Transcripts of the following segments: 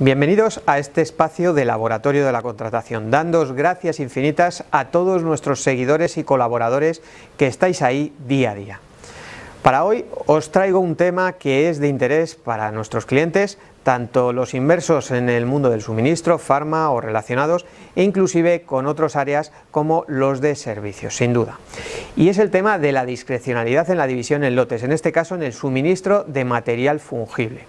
Bienvenidos a este espacio de Laboratorio de la Contratación. Dando gracias infinitas a todos nuestros seguidores y colaboradores que estáis ahí día a día. Para hoy os traigo un tema que es de interés para nuestros clientes, tanto los inversos en el mundo del suministro, farma o relacionados, e inclusive con otras áreas como los de servicios, sin duda. Y es el tema de la discrecionalidad en la división en lotes, en este caso en el suministro de material fungible.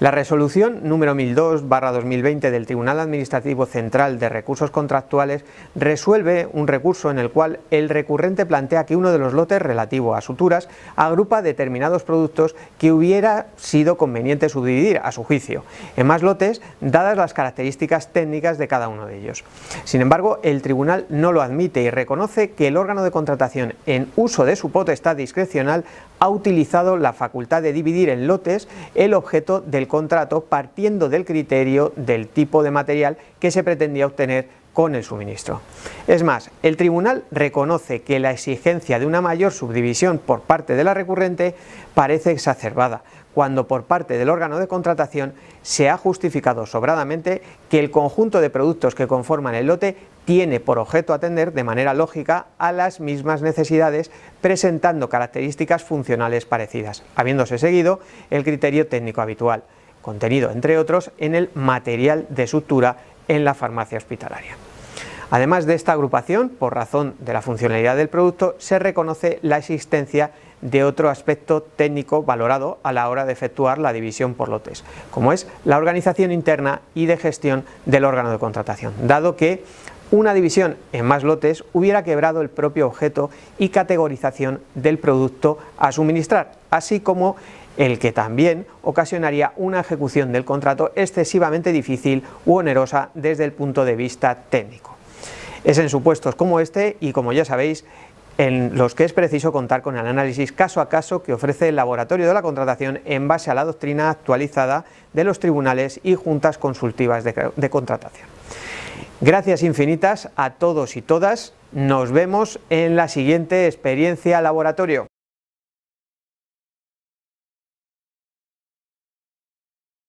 La resolución número 1002-2020 del Tribunal Administrativo Central de Recursos Contractuales resuelve un recurso en el cual el recurrente plantea que uno de los lotes relativo a suturas agrupa determinados productos que hubiera sido conveniente subdividir a su juicio en más lotes dadas las características técnicas de cada uno de ellos. Sin embargo, el Tribunal no lo admite y reconoce que el órgano de contratación en uso de su potestad discrecional ha utilizado la facultad de dividir en lotes el objeto del contrato partiendo del criterio del tipo de material que se pretendía obtener con el suministro. Es más, el tribunal reconoce que la exigencia de una mayor subdivisión por parte de la recurrente parece exacerbada, cuando por parte del órgano de contratación se ha justificado sobradamente que el conjunto de productos que conforman el lote tiene por objeto atender de manera lógica a las mismas necesidades presentando características funcionales parecidas, habiéndose seguido el criterio técnico habitual, contenido entre otros en el material de sutura en la farmacia hospitalaria. Además de esta agrupación, por razón de la funcionalidad del producto, se reconoce la existencia de otro aspecto técnico valorado a la hora de efectuar la división por lotes, como es la organización interna y de gestión del órgano de contratación, dado que una división en más lotes hubiera quebrado el propio objeto y categorización del producto a suministrar, así como el que también ocasionaría una ejecución del contrato excesivamente difícil u onerosa desde el punto de vista técnico. Es en supuestos como este y como ya sabéis, en los que es preciso contar con el análisis caso a caso que ofrece el Laboratorio de la Contratación en base a la doctrina actualizada de los tribunales y juntas consultivas de, de contratación. Gracias infinitas a todos y todas. Nos vemos en la siguiente experiencia laboratorio.